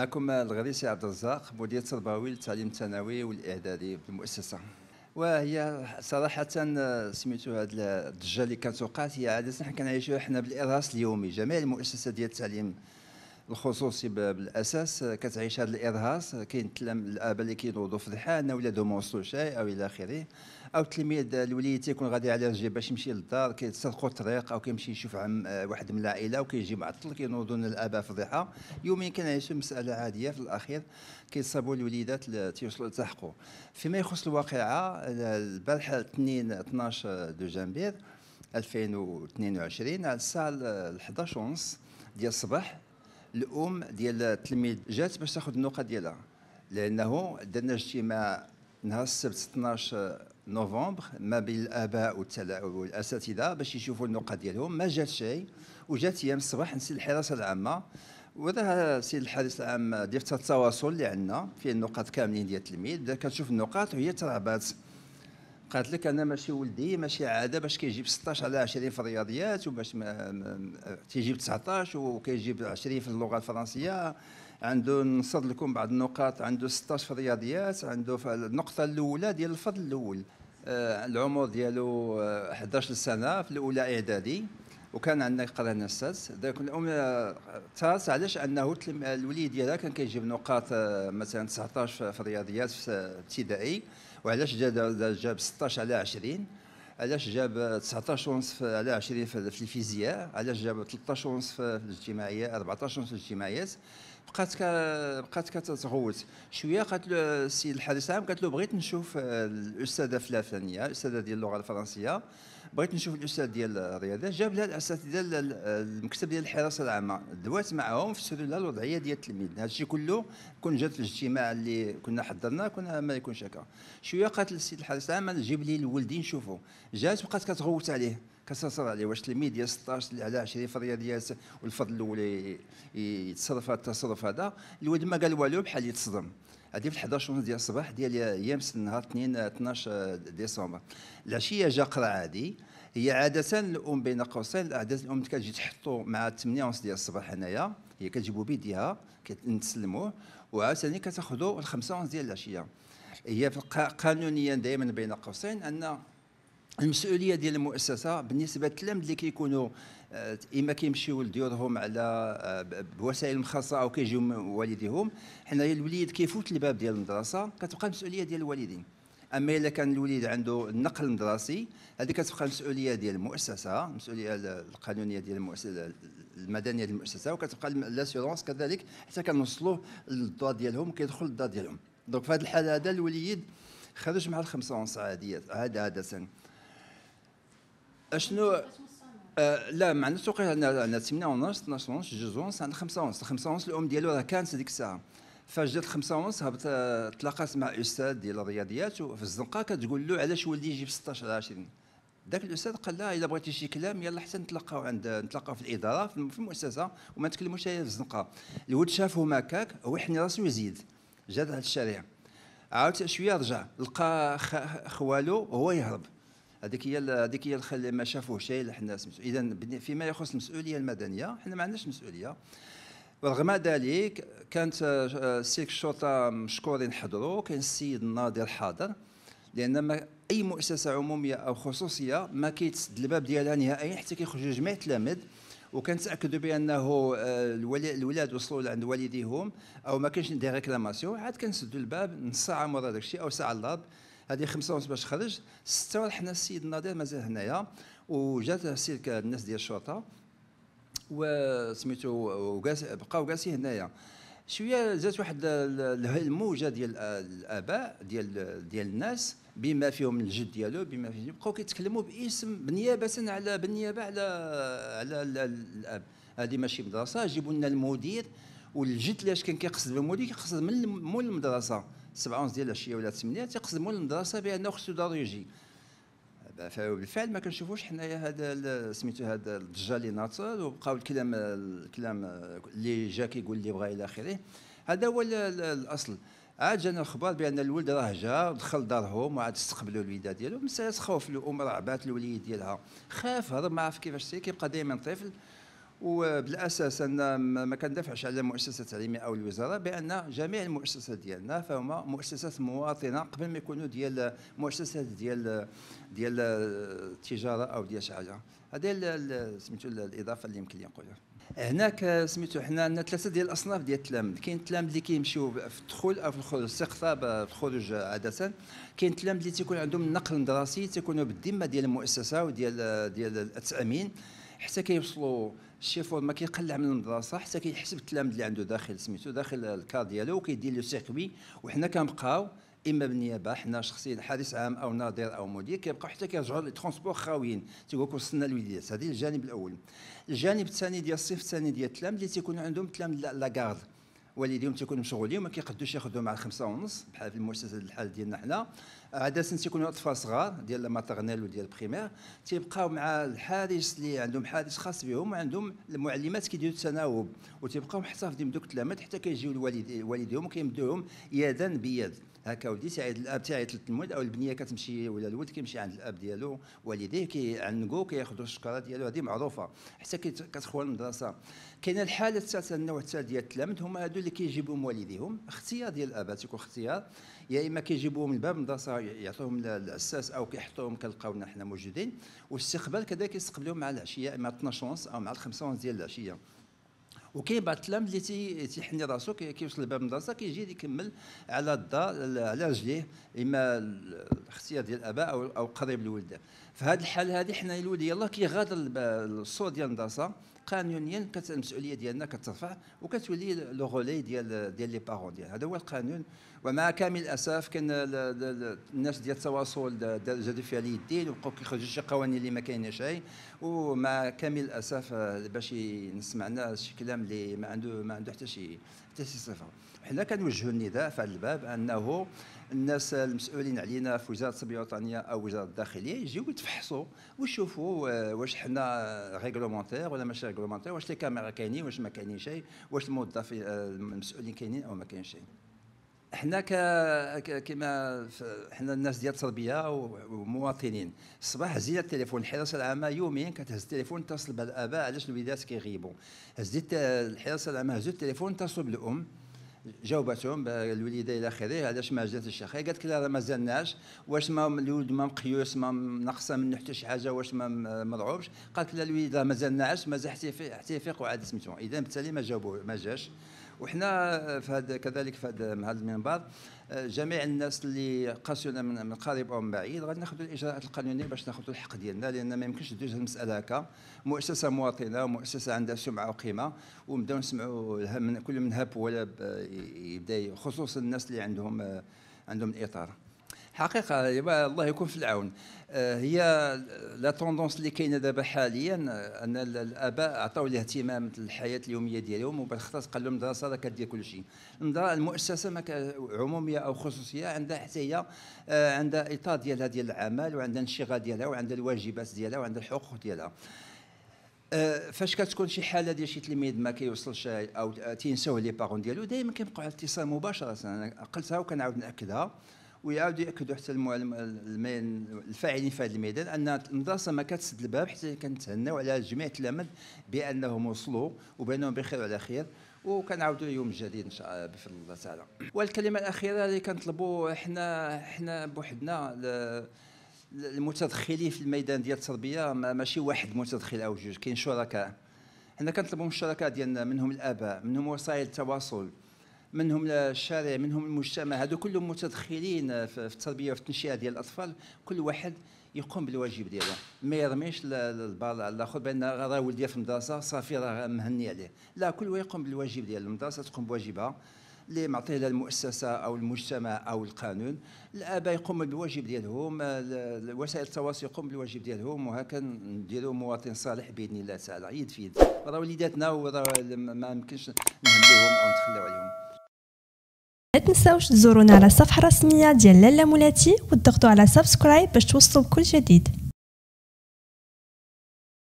معكم الغري سي عبد الرزاق مدير تربوي للتعليم الثانوي والاعدادي في المؤسسه وهي صراحة سميتو هاد الضجة اللي كانت وقعت هي عادة نحن كنعيشوها حنا بالإراس اليومي جميع المؤسسات ديال التعليم الخصوصي بالاساس كتعيش هذا الارهاص كاين الاب اللي كينوضوا في ان ولادهم ما وصلوا شيء او الى اخره او التلميذ الولي تيكون غادي على رجلي باش يمشي للدار كيتسرقوا الطريق او كيمشي يشوف عم واحد من العائله وكيجي معطل كينوضوا الاباء فضيحه يومين كنعيشوا مساله عاديه في الاخير كيصابوا الوليدات تيوصلوا لتحقوا فيما يخص الواقعه البارحه 2 12 دو جانبير 2022 على الساعه 11 ونص ديال الصباح الام ديال التلميذ جات باش تاخذ النقط ديالها لانه درنا اجتماع نهار السبت 12 نوفمبر ما بين الاباء والاساتذه باش يشوفوا النقط ديالهم ما جات شيء وجات هي من الصباح نسيت الحراسه العامه وهذا السيد الحارس العام دفتر التواصل اللي عندنا فيه النقاط كاملين ديال التلميذ كتشوف النقاط وهي ترعبات قالت لك انا ماشي ولدي ماشي عاده باش كيجيب 16 على 20 في الرياضيات وباش ما تيجيب 19 وكيجيب 20 في اللغه الفرنسيه عنده نصد لكم بعض النقاط عنده 16 في الرياضيات عنده في النقطه الاولى ديال الفضل الاول آه العمر ديالو 11 آه، سنه في الاولى اعدادي وكان عندنا قرانا السادس ذاك الام آه، تاس علاش انه الوليد ديالها كان كيجيب نقاط آه، مثلا 19 في الرياضيات في ابتدائي وعلاش جاب جاب 16 على 20 علاش جاب 19 ونصف على 20 في الفيزياء علاش جاب 13 ونصف في الاجتماعيه 14 ونصف في الاجتماعيات بقات كا بقات كتغوت شويه قالت له السيد الحارس العام قالت له بغيت نشوف آه، الاستاذه فلافلانيه الاستاذه ديال اللغه الفرنسيه بغيت نشوف الاستاذ ديال الرياضه جاب لها الاساتذه ديال المكتب ديال الحراسه العامه دوات معاهم في لها الوضعيه ديال التلميذ هذا الشيء كله كون جات الاجتماع اللي كنا حضرناه كنا ما يكونش هكا شويه قالت للسيد الحارس العام جيب لي الولدي نشوفه جات بقات كتغوت عليه كتصرف عليه واش التلميذ ديال 16 على 20 في الرياضيات والفضل الاول يتصرف هذا التصرف هذا الولد ما قال والو بحال يتصدم هذه في 11 ونص ديال الصباح ديال يامس نهار 2 12 ديسمبر العشيه جا قرا عادي هي عاده الام بين قوسين عاده الام كتجي تحطو مع 8 ونص ديال الصباح هنايا هي كتجيبو بيديها كتسلموه وعاوتاني كتاخذوا الخمسه ونص ديال العشيه هي قانونيا دائما بين قوسين ان المسؤوليه ديال المؤسسه بالنسبه للتلامذه اللي كيكونوا آه، اما كيمشيو لديورهم على آه، بوسائل خاصه او كيجيو من والديهم حنا الوليد كيفوت الباب ديال المدرسه كتبقى المسؤوليه ديال الوالدين اما الا كان الوليد عنده النقل المدرسي هذه كتبقى المسؤوليه ديال المؤسسه المسؤوليه القانونيه ديال المؤسسه المدنيه ديال المؤسسه وكتبقى لاسيورونس كذلك حتى كنوصلوه للدار ديالهم كيدخل للدار ديالهم دونك في هذه الحاله هذا الوليد خرج مع الخمسة ونص عادية عادة عادة اشنو آه، لا ما عندناش توقيع عندنا عندنا 8 ونص 12 ونص جوج ونص عندنا 5 ونص 5 ونص الام ديالو راه كانت هذيك الساعه فاش جات 5 ونص هبط تلاقات مع استاذ ديال الرياضيات وفي الزنقه كتقول له علاش ولدي يجي في 16 على 20 ذاك الاستاذ قال لها الا بغيتي شي كلام يلا حتى نتلاقاو عند نتلاقاو في الاداره في المؤسسه وما نتكلموش في الزنقه الولد شافهم هكاك هو يحني راسو يزيد جات على الشارع عاود شويه رجع لقى خوالو هو يهرب هذيك هي هذيك هي الخل ما شافوه شيء حنا اذا فيما يخص المسؤوليه المدنيه حنا ما عندناش مسؤوليه ورغم ذلك كانت آه، السيرك الشرطه مشكورين حضروا كان السيد الناظر حاضر لان ما اي مؤسسه عموميه او خصوصيه ما كيتسد الباب ديالها نهائيا حتى كيخرجوا جميع التلاميذ وكنتاكدوا بانه آه، الولاد وصلوا لعند والديهم او ما كانش دي ريكلاماسيون عاد كنسدوا الباب نص ساعه مورا داك الشيء او ساعه الارض هذه 95 باش خرج سته حنا السيد الناظر مازال هنايا وجات السيد الناس ديال الشرطه وسميتو وقاس بقاو قاسي هنايا شويه جات واحد الموجه ديال الاباء ديال ديال الناس بما فيهم الجد ديالو بما فيهم بقاو كيتكلموا باسم بنيابه على بالنيابه على على الاب هذه ماشي مدرسه جيبوا لنا المدير والجد لاش كان كيقصد بالمدير كيقصد من مول المدرسه سبعة ونص ديال العشيه ولا 8 تيقسموا المدرسه بانه خصو دار يجي فبالفعل ما كنشوفوش حنايا هذا سميتو هذا الضجه اللي ناطر وبقاو الكلام الكلام اللي جا كيقول اللي بغا الى اخره هذا هو الاصل عاد جانا الخبر بان الولد راه جا دخل دارهم وعاد استقبلوا الوليده ديالو مساله خوف الام راه عبات الوليد ديالها خاف هرب ما عرف كيفاش سير كيبقى دائما طفل وبالاساس ان ما كندافعش على المؤسسه التعليميه او الوزاره بان جميع المؤسسات ديالنا فهما مؤسسات مواطنه قبل ما يكونوا ديال مؤسسات ديال ديال التجاره او ديال شي حاجه هذه سميتو الاضافه اللي يمكن لي نقولها هناك سميتو حنا عندنا ثلاثه ديال الاصناف ديال التلامذ كاين التلامذ اللي كيمشيو في الدخول او في الخروج استقطاب في الخروج عاده كاين التلامذ اللي تيكون عندهم النقل الدراسي تيكونوا بالذمه ديال المؤسسه وديال ديال التامين حتى كيوصلوا الشيفور ما كيقلع من المدرسه حتى كيحسب التلامذ اللي عنده داخل سميتو داخل الكار ديالو وكيدير لو سيركوي وحنا كنبقاو اما بالنيابه حنا شخصيا حارس عام او ناظر او مدير كيبقاو حتى كيرجعوا لي ترونسبور خاويين تيقول لك وصلنا للوليدات هذا الجانب الاول الجانب الثاني ديال الصف الثاني ديال التلامذ اللي تيكون عندهم التلامذ لا كارد والديهم تيكونوا مشغولين وما كيقدوش ياخذوا مع الخمسة ونص بحال في المؤسسه الحال ديالنا حنا عاده تيكونوا اطفال صغار ديال ماترنيل وديال البريمير تيبقاو مع الحارس اللي عندهم حارس خاص بهم وعندهم المعلمات كيديروا التناوب وتيبقاو محتفظين بدوك التلامات حتى كيجيو الوالد والديهم وكيمدوهم يدا بيد هكا ولدي تيعيط الاب تيعيط للتلمود او البنيه كتمشي ولا الولد كيمشي عند الاب ديالو والديه كيعنقو كياخذوا الشكاره ديالو هذه معروفه حتى كتخوى المدرسه كاينه الحاله الثالثه النوع الثالث ديال التلامذ هما هادو اللي كيجيبوهم والديهم اختيار ديال الاباء تيكون اختيار يا اما كيجيبوهم من باب المدرسه يعطوهم الاساس او كيحطوهم كنلقاونا حنا موجودين والاستقبال كذلك يستقبلوهم مع العشيه مع 12 او مع 5 ديال العشيه وكاين بعض التلاميذ اللي تيحني راسو كيوصل لباب المدرسه كيجي يكمل على الدار على رجليه اما الاختيار ديال الاباء او او قريب الولده فهاد الحال هذه حنا الولي يلاه كيغادر الصور ديال المدرسه قانونيا المسؤوليه ديالنا كترفع وكتولي لو غولي ديال ديال لي بارون ديال هذا هو القانون ومع كامل الاسف كان الناس ديال التواصل جادو فيها اليدين وبقاو كيخرجوا شي قوانين اللي ما شيء ومع كامل الاسف آه، باش نسمعنا شي كلام اللي ما عنده ما عنده حتى شي حتى شي صفه حنا كنوجهوا النداء في هذا الباب انه الناس المسؤولين علينا في وزاره الصحه الوطنيه او وزاره الداخليه يجيو يتفحصوا ويشوفوا واش حنا ريغلومونتير ولا ماشي ريغلومونتير واش لي كاميرا كاينين واش ما كاينين شيء واش الموظفين المسؤولين كاينين او ما كاينش شيء حنا كما حنا الناس ديال التربيه ومواطنين الصباح هزينا التليفون الحراسه العامه يوميا كتهز التليفون تصل بالاباء علاش الوليدات كيغيبوا هزيت الحراسه العامه هزوا التليفون تصل بالام جاوبتهم الوليده الى اخره علاش ما جات الشيخ قالت لها ما مازالناش واش ما الولد ما مقيوس ما ناقصه منه حتى شي حاجه واش ما مرعوبش قالت لها الوليد راه ما مازال احتفاق وعاد سميتو اذا بالتالي ما جاوبوه ما جاش وحنا في هذا كذلك في هذا مع المنبر آه، جميع الناس اللي قاسيونا من من قريب او من بعيد غادي ناخذوا الاجراءات القانونيه باش ناخذوا الحق ديالنا لان ما يمكنش تدوز المساله هكا مؤسسه مواطنه ومؤسسه عندها سمعه وقيمه ونبداو نسمعوا من كل من هب ولا يبدا خصوصا الناس اللي عندهم آه، عندهم الاطار حقيقه الله يكون في العون آه، هي لا توندونس اللي كاينه دابا حاليا ان الاباء عطاو الاهتمام الحياه اليوميه ديالهم وبالخصوص قال لهم المدرسه راه كدير كل شيء المؤسسه ما عموميه او خصوصيه عندها حتى هي آه، عندها اطار ديالها ديال العمل وعندها انشغال ديالها وعندها الواجبات ديالها وعندها الحقوق ديالها آه، فاش كتكون شي حاله ديال شي تلميذ ما كيوصلش او تينساوه لي بارون ديالو دائما كيبقاو على اتصال مباشره انا قلتها وكنعاود ناكدها ويعاود ياكدوا حتى الفاعلين في هذا الميدان ان المدرسه ما كتسد الباب حتى كنتهناو على جميع التلامذ بانهم وصلوا وبانهم بخير وعلى خير وكنعاودوا يوم جديد ان شاء الله بفضل الله تعالى والكلمه الاخيره اللي كنطلبوا حنا حنا بوحدنا المتدخلين في الميدان ديال التربيه ماشي واحد متدخل او جوج كاين شركاء حنا كنطلبوا من الشركاء ديالنا منهم الاباء منهم وسائل التواصل منهم الشارع منهم المجتمع هذو كلهم متدخلين في التربيه وفي التنشئه ديال الاطفال كل واحد يقوم بالواجب ديالو ما يرميش البال على الاخر بان راه ولدي في المدرسه صافي راه مهني عليه لا كل واحد يقوم بالواجب ديالو المدرسه تقوم بواجبها اللي معطيه المؤسسه او المجتمع او القانون الاباء يقوموا بالواجب ديالهم وسائل التواصل يقوم بالواجب ديالهم وهكا نديروا مواطن صالح باذن الله تعالى يد في يد راه وليداتنا وراه ما يمكنش نهملوهم او نتخلاو عليهم لا تنساوش تزورونا على الصفحة الرسمية ديال لالا مولاتي وتضغطوا على سبسكرايب باش توصلوا بكل جديد